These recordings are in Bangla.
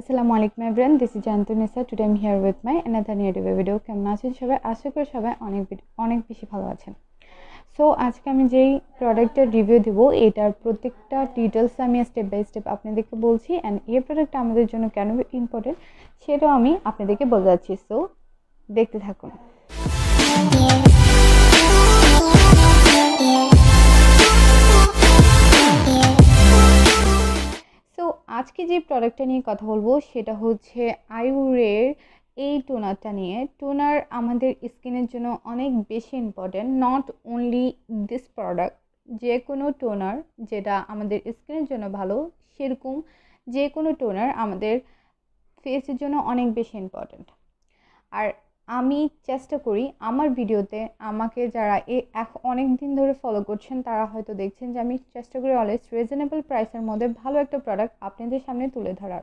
আসসালামু আলাইকুম everyone this is Jantunisa today I'm here with my another new video কেমন আছেন সবাই আশা করি সবাই অনেক অনেক বেশি ভালো আছেন সো আজকে আমি যেই প্রোডাক্টটা রিভিউ দেব এটার প্রত্যেকটা ডিটেলস আমি স্টেপ বাই স্টেপ আপনাদেরকে বলছি অ্যান্ড এই প্রোডাক্টটা আমাদের জন্য কেন ইম্পর্টেন্ট সেটাও আমি আপনাদেরকে বলে যাচ্ছি সো দেখতে থাকুন আজকে যে প্রোডাক্টটা নিয়ে কথা বলবো সেটা হচ্ছে আইউরের এই টোনারটা নিয়ে টোনার আমাদের স্কিনের জন্য অনেক বেশি important not only this product যে কোনো টোনার যেটা আমাদের স্কিনের জন্য ভালো সেরকম যে কোনো টোনার আমাদের ফেসের জন্য অনেক বেশি ইম্পর্ট্যান্ট আর আমি চেষ্টা করি আমার ভিডিওতে আমাকে যারা এ অনেক দিন ধরে ফলো করছেন তারা হয়তো দেখছেন যে আমি চেষ্টা করি অলওয়েজ রিজনেবল প্রাইসের মধ্যে ভালো একটা প্রোডাক্ট আপনাদের সামনে তুলে ধরার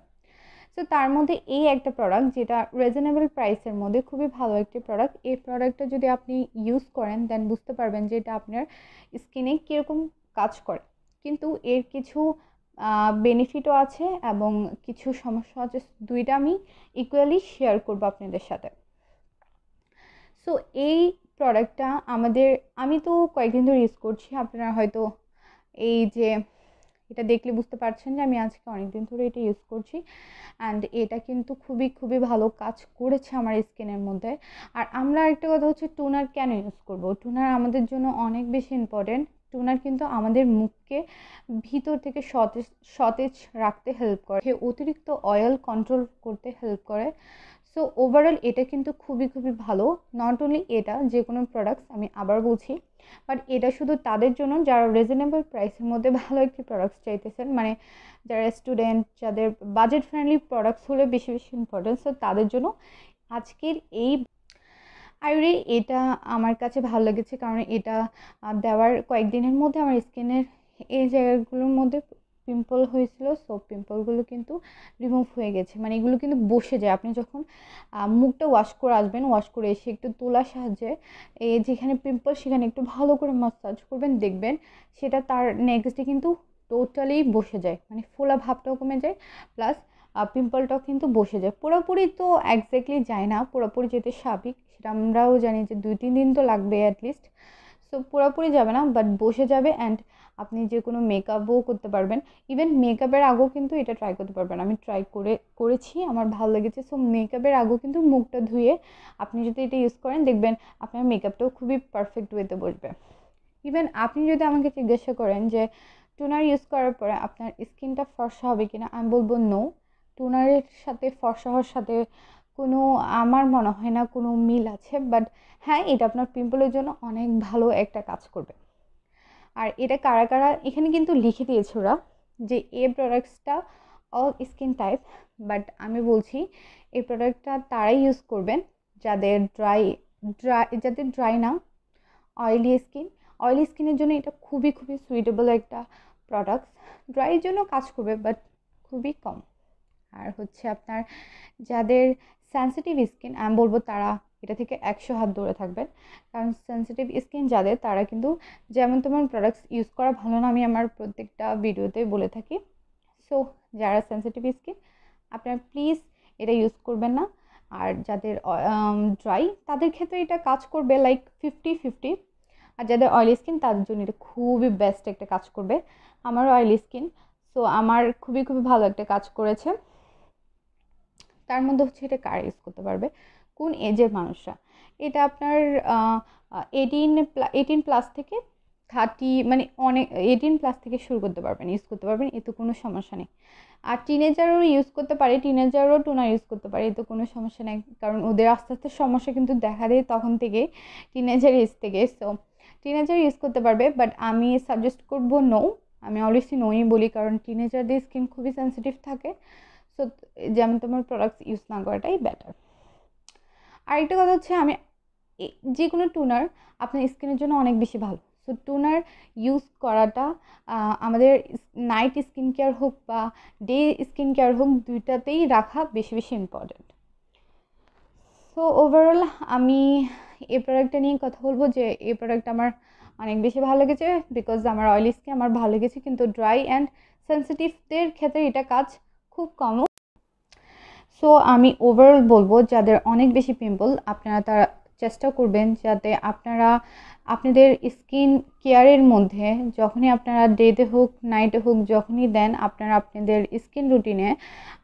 তো তার মধ্যে এই একটা প্রোডাক্ট যেটা রিজনেবল প্রাইসের মধ্যে খুবই ভালো একটি প্রোডাক্ট এই প্রোডাক্টটা যদি আপনি ইউজ করেন দেন বুঝতে পারবেন যে এটা আপনার স্কিনে কীরকম কাজ করে কিন্তু এর কিছু বেনিফিটও আছে এবং কিছু সমস্যা আছে দুইটা আমি ইকুয়ালি শেয়ার করবো আপনাদের সাথে সো এই প্রোডাক্টটা আমাদের আমি তো কয়েকদিন ধরে ইউজ করছি আপনারা হয়তো এই যে এটা দেখলে বুঝতে পারছেন যে আমি আজকে অনেকদিন ধরে এটা ইউজ করছি অ্যান্ড এটা কিন্তু খুবই খুবই ভালো কাজ করেছে আমার স্কিনের মধ্যে আর আমরা একটা কথা হচ্ছে টুনার কেন ইউজ করব টুনার আমাদের জন্য অনেক বেশি ইম্পর্টেন্ট টুনার কিন্তু আমাদের মুখকে ভিতর থেকে সতেজ সতেজ রাখতে হেল্প করে অতিরিক্ত অয়েল কন্ট্রোল করতে হেল্প করে সো ওভারঅল এটা কিন্তু খুবই খুবই ভালো নট অনলি এটা যে কোনো প্রোডাক্টস আমি আবার বলছি বাট এটা শুধু তাদের জন্য যারা রিজনেবল প্রাইসের মধ্যে ভালো একটি প্রোডাক্টস চাইতেছেন মানে যারা স্টুডেন্ট যাদের বাজেট ফ্রেন্ডলি প্রোডাক্টস হলে বেশি বেশি ইম্পর্টেন্ট সো তাদের জন্য আজকের এই আয়ুরে এটা আমার কাছে ভালো লেগেছে কারণ এটা দেওয়ার কয়েকদিনের মধ্যে আমার স্কিনের এই জায়গাগুলোর মধ্যে পিম্পল হয়েছিল সো পিম্পলগুলো কিন্তু রিমুভ হয়ে গেছে মানে এগুলো কিন্তু বসে যায় আপনি যখন মুখটা ওয়াশ করে আসবেন ওয়াশ করে এসে একটু তোলার সাহায্যে এই যেখানে পিম্পল সেখানে একটু ভালো করে মাসাজ করবেন দেখবেন সেটা তার নেক্সট ডে কিন্তু টোটালি বসে যায় মানে ফোলা ভাবটাও কমে যায় প্লাস পিম্পলটাও কিন্তু বসে যায় পুরোপুরি তো একজ্যাক্টলি যায় না পুরোপুরি যেতে স্বাভাবিক সেটা আমরাও জানি যে দুই তিন দিন তো লাগবে অ্যাটলিস্ট সো পুরোপুরি যাবে না বাট বসে যাবে অ্যান্ড আপনি যে কোনো মেকআপও করতে পারবেন ইভেন মেকআপের আগেও কিন্তু এটা ট্রাই করতে পারবেন আমি ট্রাই করে করেছি আমার ভালো লেগেছে সো মেকআপের আগেও কিন্তু মুখটা ধুয়ে আপনি যদি এটা ইউজ করেন দেখবেন আপনার মেকআপটাও খুবই পারফেক্ট ওয়েতে বসবে ইভেন আপনি যদি আমাকে জিজ্ঞাসা করেন যে টোনার ইউজ করার পরে আপনার স্কিনটা ফর্সা হবে কিনা আমি বলবো নো টোনারের সাথে ফর্সা হওয়ার সাথে কোনো আমার মনে হয় না কোনো মিল আছে বাট হ্যাঁ এটা আপনার পিম্পলের জন্য অনেক ভালো একটা কাজ করবে আর এটা কারা কারা এখানে কিন্তু লিখে দিয়েছে ওরা যে এ প্রোডাক্টসটা অল স্কিন টাইপ বাট আমি বলছি এই প্রোডাক্টটা তারাই ইউজ করবেন যাদের ড্রাই ড্রাই যাদের ড্রাই না অয়েলি স্কিন অয়েলি স্কিনের জন্য এটা খুবই খুবই সুইটেবল একটা প্রোডাক্টস ড্রাইয়ের জন্য কাজ করবে বাট খুবই কম আর হচ্ছে আপনার যাদের সেন্সিটিভ স্কিন আমি বলবো তারা এটা থেকে একশো হাত দূরে থাকবেন কারণ সেন্সিটিভ স্কিন যাদের তারা কিন্তু যেমন তেমন প্রোডাক্টস ইউজ করা ভালো না আমি আমার প্রত্যেকটা ভিডিওতেই বলে থাকি সো যারা সেন্সিটিভ স্কিন আপনারা প্লিজ এটা ইউজ করবেন না আর যাদের ড্রাই তাদের ক্ষেত্রে এটা কাজ করবে লাইক ফিফটি ফিফটি আর যাদের অয়েলি স্কিন তাদের জন্য এটা খুবই বেস্ট একটা কাজ করবে আমার অয়েলি স্কিন সো আমার খুবই খুবই ভালো একটা কাজ করেছে তার মধ্যে হচ্ছে এটা কারা ইউজ করতে পারবে কোন এজের মানুষরা এটা আপনার এইটিন এইটিন প্লাস থেকে থার্টি মানে অনেক এইটিন প্লাস থেকে শুরু করতে পারবেন ইউজ করতে পারবেন এতে কোনো সমস্যা নেই আর টিনেজারও ইউজ করতে পারে টিনেজারও টোনার ইউজ করতে পারে এতে কোনো সমস্যা নেই কারণ ওদের আস্তে আস্তে সমস্যা কিন্তু দেখা দেয় তখন থেকে টিনেজার এজ থেকে সো টিনেজার ইউজ করতে পারবে বাট আমি সাজেস্ট করবো নো আমি অলওয়েজই নোই বলি কারণ টিনেজারদের স্কিন খুবই সেন্সিটিভ থাকে সো যেমন তোমার প্রোডাক্টস ইউজ না করাটাই বেটার আরেকটা কথা হচ্ছে আমি যে কোনো টুনার আপনার স্কিনের জন্য অনেক বেশি ভালো সো টুনার ইউজ করাটা আমাদের নাইট স্কিন কেয়ার হোক বা ডে স্কিন কেয়ার হোক দুইটাতেই রাখা বেশি বেশি ইম্পর্ট্যান্ট সো ওভারঅল আমি এই প্রোডাক্টটা নিয়ে কথা বলবো যে এই প্রোডাক্ট আমার অনেক বেশি ভালো লেগেছে বিকজ আমার অয়েলি স্কিন আমার ভালো লেগেছে কিন্তু ড্রাই অ্যান্ড সেন্সিটিভদের ক্ষেত্রে এটা কাজ খুব কমও সো আমি ওভারঅল বলবো যাদের অনেক বেশি পিম্পল আপনারা তারা চেষ্টা করবেন যাতে আপনারা আপনাদের স্কিন কেয়ারের মধ্যে যখনই আপনারা ডেতে হোক নাইটে হোক যখনই দেন আপনারা আপনাদের স্কিন রুটিনে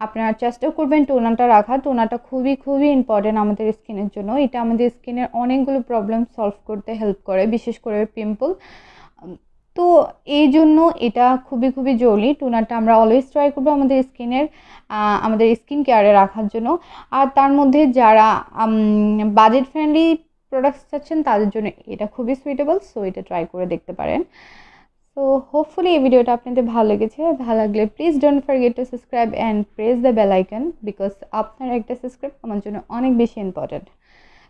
আপনারা চেষ্টা করবেন টোনাটা রাখা টোনাটা খুবই খুবই ইম্পর্টেন্ট আমাদের স্কিনের জন্য এটা আমাদের স্কিনের অনেকগুলো প্রবলেম সলভ করতে হেল্প করে বিশেষ করে পিম্পল তো এই জন্য এটা খুবই খুবই জরুরি টোনারটা আমরা অলওয়েজ ট্রাই করবো আমাদের স্কিনের আমাদের স্কিন কেয়ারে রাখার জন্য আর তার মধ্যে যারা বাজেট ফ্রেন্ডলি প্রোডাক্টস চাচ্ছেন তাদের জন্য এটা খুবই সুইটেবল সো এটা ট্রাই করে দেখতে পারেন সো হোপফুলি এই ভিডিওটা আপনাদের ভালো লেগেছে ভালো লাগলে please don't forget to subscribe and press the bell icon because আপনার একটা সাবস্ক্রাইব আমার জন্য অনেক বেশি ইম্পর্ট্যান্ট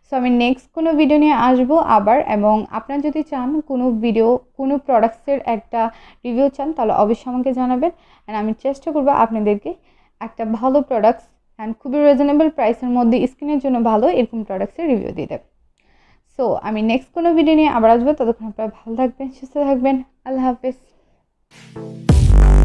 সো আমি নেক্সট কোনো ভিডিও নিয়ে আসবো আবার এবং আপনার যদি চান কোনো ভিডিও কোনো প্রোডাক্টসের একটা রিভিউ চান তাহলে অবশ্যই আমাকে জানাবেন অ্যান্ড আমি চেষ্টা করবো আপনাদেরকে একটা ভালো প্রোডাক্টস অ্যান্ড খুবই রিজনেবল প্রাইসের মধ্যে স্কিনের জন্য ভালো এরকম প্রোডাক্টসের রিভিউ দিয়ে দেব সো আমি নেক্সট কোনো ভিডিও নিয়ে আবার আসবো ততক্ষণ আপনারা ভালো থাকবেন সুস্থ থাকবেন আল্লাহ হাফেজ